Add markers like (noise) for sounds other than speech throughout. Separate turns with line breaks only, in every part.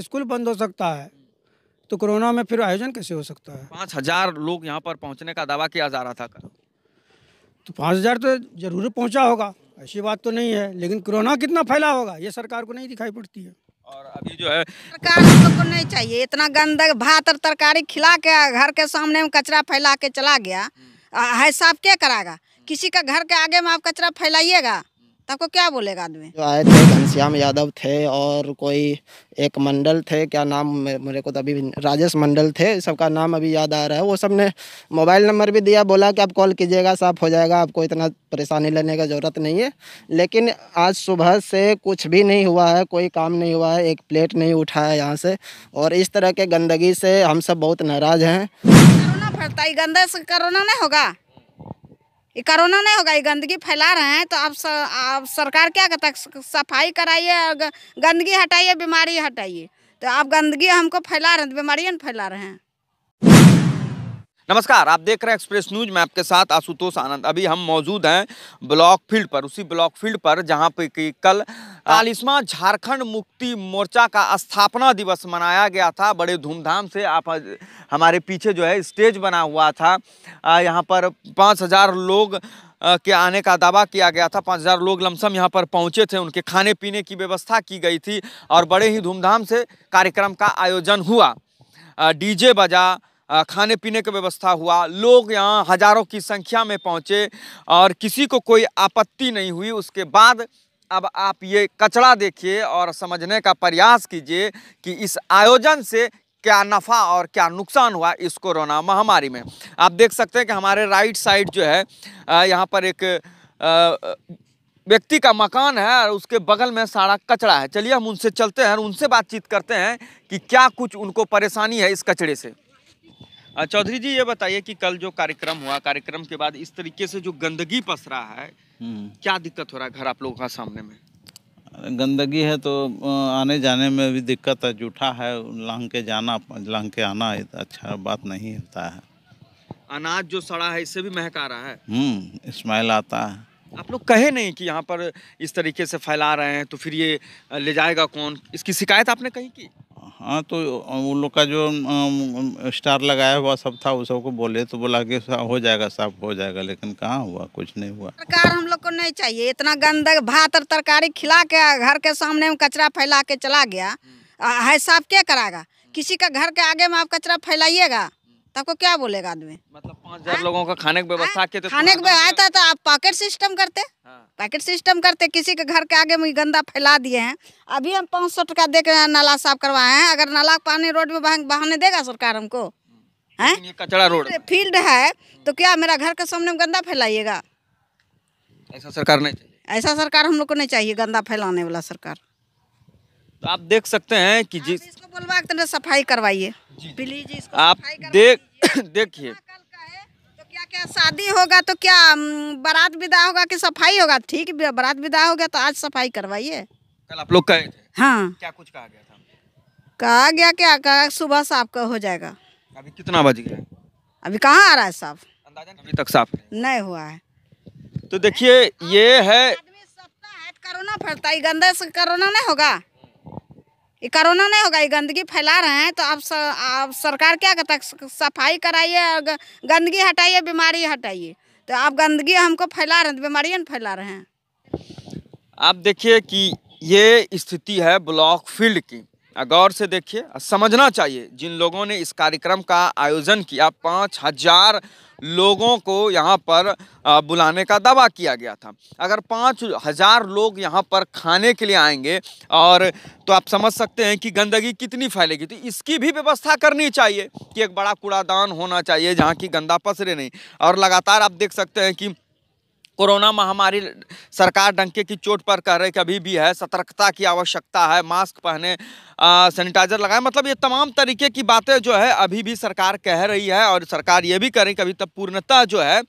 School बंद हो सकता है तो कोरोना में फिर आयोजन कैसे हो सकता है
पाँच हजार लोग यहाँ पर पहुँचने का दावा किया जा रहा था
तो पाँच हजार तो जरूर पहुँचा होगा ऐसी बात तो नहीं है लेकिन कोरोना कितना फैला होगा ये सरकार को नहीं दिखाई पड़ती है और अभी जो है सरकार
को तो नहीं चाहिए इतना गंदा भात और तरकारी खिला के घर के सामने में कचरा फैला के चला गया हम्म। है साफ क्या कराएगा किसी का घर के आगे में आप कचरा फैलाइएगा आपको क्या बोलेगा आदमी
जो आए थे घनश्याम यादव थे और कोई एक मंडल थे क्या नाम मेरे को तो अभी राजेश मंडल थे सबका नाम अभी याद आ रहा है वो सब ने मोबाइल नंबर भी दिया बोला कि आप कॉल कीजिएगा साफ हो जाएगा आपको इतना परेशानी लेने का ज़रूरत नहीं है लेकिन आज सुबह से कुछ भी नहीं हुआ है कोई काम नहीं हुआ है एक प्लेट नहीं उठा है यहाँ से और इस तरह के गंदगी से हम सब बहुत नाराज़ हैं
कोरोना फैलता है से करोना नहीं होगा ये कोरोना नहीं होगा ये गंदगी फैला रहे हैं तो आप, स, आप सरकार क्या करता है सफाई कराइए और गंदगी हटाइए बीमारी हटाइए तो आप गंदगी हमको फैला रहे हैं तो नहीं फैला रहे हैं
नमस्कार आप देख रहे हैं एक्सप्रेस न्यूज मैं आपके साथ आशुतोष आनंद अभी हम मौजूद हैं ब्लॉक फील्ड पर उसी ब्लॉक फील्ड पर जहाँ पे कि कल तालीसवा झारखंड मुक्ति मोर्चा का स्थापना दिवस मनाया गया था बड़े धूमधाम से आप हमारे पीछे जो है स्टेज बना हुआ था यहाँ पर पाँच हज़ार लोग के आने का दावा किया गया था पाँच हज़ार लोग लमसम यहाँ पर पहुँचे थे उनके खाने पीने की व्यवस्था की गई थी और बड़े ही धूमधाम से कार्यक्रम का आयोजन हुआ डी बजा खाने पीने की व्यवस्था हुआ लोग यहाँ हज़ारों की संख्या में पहुँचे और किसी को कोई आपत्ति नहीं हुई उसके बाद अब आप ये कचरा देखिए और समझने का प्रयास कीजिए कि इस आयोजन से क्या नफ़ा और क्या नुकसान हुआ इस कोरोना महामारी में आप देख सकते हैं कि हमारे राइट साइड जो है यहाँ पर एक व्यक्ति का मकान है और उसके बगल में सारा कचरा है चलिए हम उनसे चलते हैं और उनसे बातचीत करते हैं कि क्या कुछ उनको परेशानी है इस कचरे से चौधरी जी ये बताइए कि कल जो कार्यक्रम हुआ कार्यक्रम के बाद इस तरीके से जो गंदगी पस रहा है हम्म। क्या दिक्कत हो रहा है घर आप लोगों का सामने
में गंदगी है तो आने जाने में भी दिक्कत है जूठा है लांग के जाना लांग के आना तो अच्छा बात नहीं होता है
अनाज जो सड़ा है इससे भी महक आ रहा है
हम्म, स्मेल आता है आप लोग कहे नहीं कि
यहाँ पर इस तरीके से फैला रहे हैं तो फिर ये ले जाएगा कौन इसकी शिकायत आपने कहीं की
हाँ तो उन लोग का जो स्टार लगाया हुआ सब था उस सबको बोले तो बोला कि हो जाएगा साफ हो जाएगा लेकिन कहाँ हुआ कुछ नहीं हुआ
सरकार हम लोग को नहीं चाहिए इतना गंदा भात और तरकारी खिला के घर के सामने में कचरा फैला के चला गया है साफ क्या करागा किसी का घर के आगे में आप कचरा फैलाइएगा तो को क्या बोलेगा आदमी मतलब
हजार हाँ? लोगों का खाने की हाँ? व्यवस्था के तो खाने की आता
तो आप पैकेट सिस्टम करते पैकेट हाँ। सिस्टम करते किसी के घर के आगे में गंदा फैला दिए हैं अभी हम पाँच सौ टका दे के नाला साफ करवाए हैं अगर नाला पानी रोड में बहाने देगा सरकार हमको
है कचरा रोड
फील्ड है तो क्या मेरा घर के सामने गंदा फैलाइएगा ऐसा सरकार नहीं चाहिए ऐसा सरकार हम लोग को नहीं चाहिए गंदा फैलाने वाला सरकार
तो आप देख सकते हैं कि
जिस इसको बोलवा तो सफाई करवाइए प्लीज
आप देख (coughs) देखिए
क्या शादी होगा तो क्या बारात विदा होगा कि सफाई होगा ठीक बारात विदा होगा तो आज सफाई करवाइए
कल आप लोग कहे थे
हाँ क्या कुछ कहा गया था कहा गया क्या कहा सुबह साफ का हो जाएगा
अभी कितना बज गया
अभी कहाँ आ रहा है साफ
अभी तक साफ
नहीं हुआ है
तो देखिए ये है
कोरोना फैलता है गंदे से कोरोना नहीं होगा ये कोरोना नहीं होगा ये गंदगी फैला रहे हैं तो आप, स, आप सरकार क्या करता है सफाई कराइए और गंदगी हटाइए बीमारी हटाइए तो आप गंदगी हमको फैला रहे हैं तो बीमारियाँ फैला रहे हैं
आप देखिए कि ये स्थिति है ब्लॉक फील्ड की गौर से देखिए समझना चाहिए जिन लोगों ने इस कार्यक्रम का आयोजन किया पाँच हजार लोगों को यहाँ पर बुलाने का दावा किया गया था अगर पाँच हज़ार लोग यहाँ पर खाने के लिए आएंगे और तो आप समझ सकते हैं कि गंदगी कितनी फैलेगी तो इसकी भी व्यवस्था करनी चाहिए कि एक बड़ा कूड़ादान होना चाहिए जहाँ की गंदा पसरे नहीं और लगातार आप देख सकते हैं कि कोरोना महामारी सरकार डंके की चोट पर कह रहे कि अभी भी है सतर्कता की आवश्यकता है मास्क पहने सैनिटाइजर लगाए मतलब ये तमाम तरीके की बातें जो है अभी भी सरकार कह रही है और सरकार ये भी कह रही कि अभी तक पूर्णतः जो है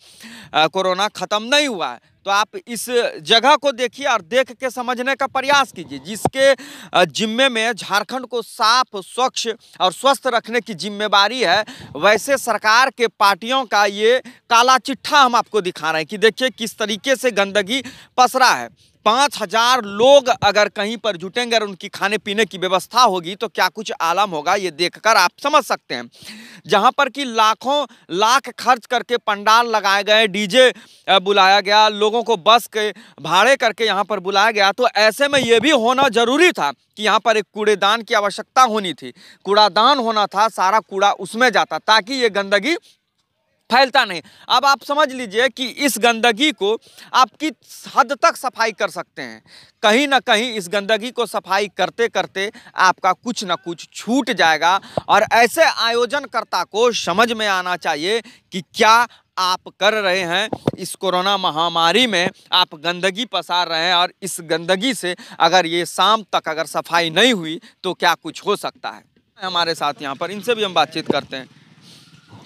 कोरोना ख़त्म नहीं हुआ है तो आप इस जगह को देखिए और देख के समझने का प्रयास कीजिए जिसके जिम्मे में झारखंड को साफ स्वच्छ और स्वस्थ रखने की जिम्मेवारी है वैसे सरकार के पार्टियों का ये काला चिट्ठा हम आपको दिखा रहे हैं कि देखिए किस तरीके से गंदगी पसरा है पाँच हजार लोग अगर कहीं पर जुटेंगे और उनकी खाने पीने की व्यवस्था होगी तो क्या कुछ आलम होगा ये देखकर आप समझ सकते हैं जहाँ पर कि लाखों लाख खर्च करके पंडाल लगाए गए डीजे बुलाया गया लोगों को बस के भाड़े करके यहाँ पर बुलाया गया तो ऐसे में ये भी होना ज़रूरी था कि यहाँ पर एक कूड़ेदान की आवश्यकता होनी थी कूड़ादान होना था सारा कूड़ा उसमें जाता ताकि ये गंदगी फैलता नहीं अब आप समझ लीजिए कि इस गंदगी को आप किस हद तक सफाई कर सकते हैं कहीं ना कहीं इस गंदगी को सफाई करते करते आपका कुछ ना कुछ छूट जाएगा और ऐसे आयोजनकर्ता को समझ में आना चाहिए कि क्या आप कर रहे हैं इस कोरोना महामारी में आप गंदगी पसार रहे हैं और इस गंदगी से अगर ये शाम तक अगर सफाई नहीं हुई तो क्या कुछ हो सकता है हमारे साथ यहाँ पर इनसे भी हम बातचीत करते हैं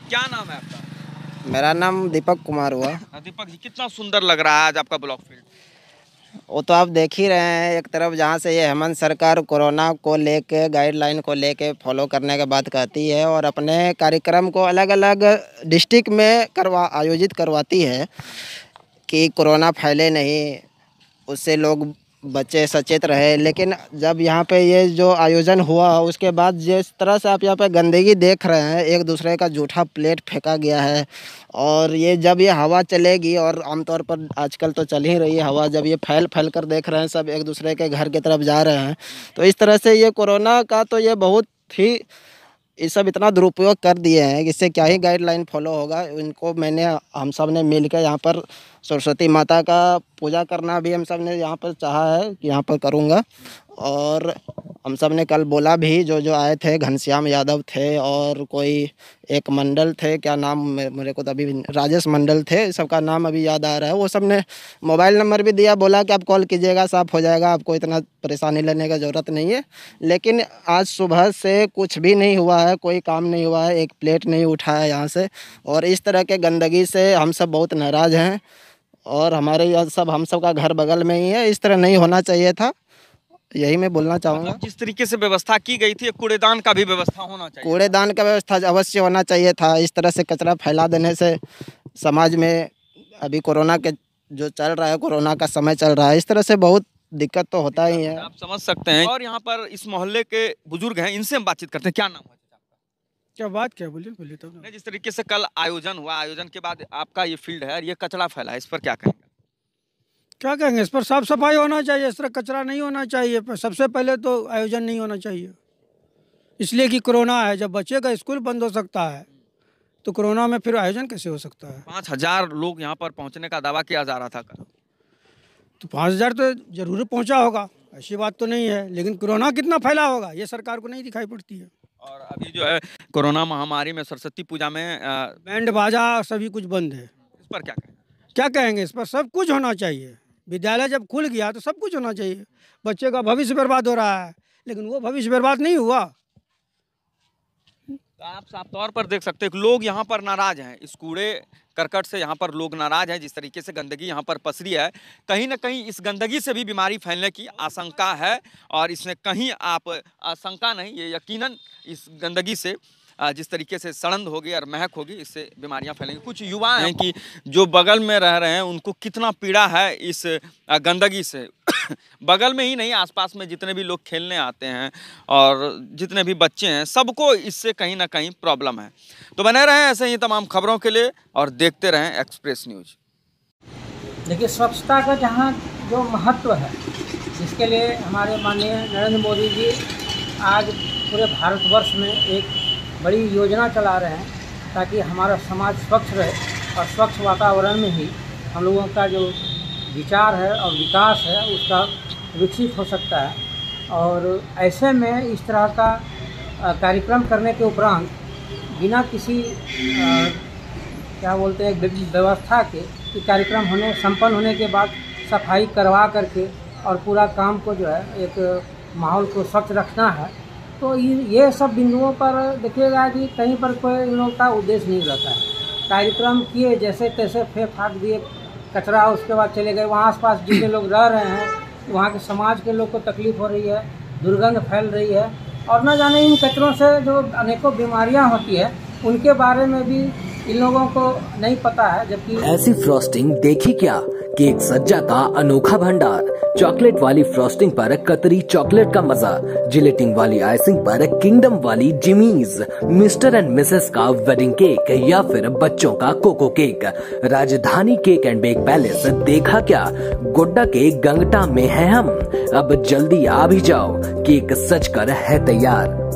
क्या नाम है आपका
मेरा नाम दीपक कुमार हुआ हाँ, दीपक
जी कितना सुंदर लग रहा है आज आपका ब्लॉक फील्ड
वो तो आप देख ही रहे हैं एक तरफ जहाँ से ये हेमंत सरकार कोरोना को लेके गाइडलाइन को लेके फॉलो करने के बाद कहती है और अपने कार्यक्रम को अलग अलग डिस्ट्रिक्ट में करवा आयोजित करवाती है कि कोरोना फैले नहीं उससे लोग बच्चे सचेत रहे लेकिन जब यहाँ पे ये जो आयोजन हुआ उसके बाद जिस तरह से आप यहाँ पे गंदगी देख रहे हैं एक दूसरे का जूठा प्लेट फेंका गया है और ये जब ये हवा चलेगी और आमतौर पर आजकल तो चल ही रही है हवा जब ये फैल फैल कर देख रहे हैं सब एक दूसरे के घर की तरफ जा रहे हैं तो इस तरह से ये कोरोना का तो ये बहुत ही ये सब इतना दुरुपयोग कर दिए हैं कि इससे क्या ही गाइडलाइन फॉलो होगा इनको मैंने हम सब ने मिल कर यहाँ पर सरस्वती माता का पूजा करना भी हम सब ने यहाँ पर चाहा है कि यहाँ पर करूँगा और हम सब ने कल बोला भी जो जो आए थे घनश्याम यादव थे और कोई एक मंडल थे क्या नाम मेरे को तो अभी राजेश मंडल थे सबका नाम अभी याद आ रहा है वो सब ने मोबाइल नंबर भी दिया बोला कि आप कॉल कीजिएगा साफ हो जाएगा आपको इतना परेशानी लेने का ज़रूरत नहीं है लेकिन आज सुबह से कुछ भी नहीं हुआ है कोई काम नहीं हुआ है एक प्लेट नहीं उठा है यहाँ से और इस तरह के गंदगी से हम सब बहुत नाराज़ हैं और हमारे यहाँ सब हम सब का घर बगल में ही है इस तरह नहीं होना चाहिए था यही मैं बोलना चाहूँगा मतलब
जिस तरीके से व्यवस्था की गई थी कूड़ेदान का भी व्यवस्था होना चाहिए
कूड़ेदान का व्यवस्था अवश्य होना चाहिए था इस तरह से कचरा फैला देने से समाज में अभी कोरोना के जो चल रहा है कोरोना का समय चल रहा है इस तरह से बहुत दिक्कत तो होता ही है आप
समझ सकते हैं और यहाँ पर इस मोहल्ले के बुजुर्ग हैं इनसे हम बातचीत करते हैं क्या नाम है क्या बात क्या बोलिए बोलिए तो जिस तरीके से कल आयोजन हुआ आयोजन के बाद आपका ये फील्ड है ये कचरा फैला है इस पर क्या कहेंगे
क्या कहेंगे इस पर साफ सफाई होना चाहिए इस तरह कचरा नहीं होना चाहिए पर सबसे पहले तो आयोजन नहीं होना चाहिए इसलिए कि कोरोना है जब बच्चे का स्कूल बंद हो सकता है तो कोरोना में फिर आयोजन कैसे हो सकता है
पाँच हजार लोग यहाँ पर पहुँचने का दावा किया जा रहा था
तो पाँच हजार तो जरूर पहुँचा होगा ऐसी बात तो नहीं है लेकिन कोरोना कितना फैला होगा ये सरकार को नहीं दिखाई पड़ती है
और अभी जो है कोरोना महामारी में सरस्वती पूजा में आ...
बैंड बाजा सभी कुछ बंद है इस पर क्या कहें? क्या कहेंगे इस पर सब कुछ होना चाहिए विद्यालय जब खुल गया तो सब कुछ होना चाहिए बच्चे का भविष्य बर्बाद हो रहा है लेकिन वो भविष्य बर्बाद नहीं हुआ
तो आप साफ तौर पर देख सकते हैं लोग यहाँ पर नाराज हैं इस कूड़े करकट से यहाँ पर लोग नाराज हैं जिस तरीके से गंदगी यहाँ पर पसरी है कहीं ना कहीं इस गंदगी से भी बीमारी फैलने की आशंका है और इसमें कहीं आप आशंका नहीं ये यकीनन इस गंदगी से जिस तरीके से सड़ंद होगी और महक होगी इससे बीमारियां फैलेंगी कुछ युवा हाँ। हैं कि जो बगल में रह रहे हैं उनको कितना पीड़ा है इस गंदगी से (coughs) बगल में ही नहीं आसपास में जितने भी लोग खेलने आते हैं और जितने भी बच्चे हैं सबको इससे कहीं ना कहीं प्रॉब्लम है तो बने रहें ऐसे ही तमाम खबरों के लिए और देखते रहें एक्सप्रेस न्यूज
देखिए स्वच्छता का जहाँ जो महत्व है जिसके लिए हमारे माननीय नरेंद्र मोदी जी आज पूरे भारतवर्ष में एक बड़ी योजना चला रहे हैं ताकि हमारा समाज स्वच्छ रहे और स्वच्छ वातावरण में ही हम लोगों का जो विचार है और विकास है उसका विकसित हो सकता है और ऐसे में इस तरह का कार्यक्रम करने के उपरांत बिना किसी आ, क्या बोलते हैं व्यवस्था के कि कार्यक्रम होने संपन्न होने के बाद सफाई करवा करके और पूरा काम को जो है एक माहौल को स्वच्छ रखना है तो ये सब बिंदुओं पर देखिएगा कि कहीं पर कोई इन लोगों का उद्देश्य नहीं रहता है कार्यक्रम किए जैसे तैसे फेंक फाक दिए कचरा उसके बाद चले गए वहाँ आसपास जितने लोग रह रहे हैं वहाँ के समाज के लोग को तकलीफ हो रही है दुर्गंध फैल रही है और न जाने इन कचरों से जो अनेकों बीमारियाँ होती है उनके बारे में भी इन लोगों को नहीं पता है जबकि ऐसी
फ्रॉस्टिंग देखी क्या केक सज्जा का अनोखा भंडार चॉकलेट वाली फ्रॉस्टिंग पर कतरी चॉकलेट का मजा जिलेटिंग वाली आइसिंग पर किंगडम वाली जिमीज मिस्टर एंड मिसेस का वेडिंग केक या फिर बच्चों का coco cake Rajdhani cake and bake palace देखा क्या गोड्डा के गंगटा में है हम अब जल्दी आ भी जाओ केक सच कर है तैयार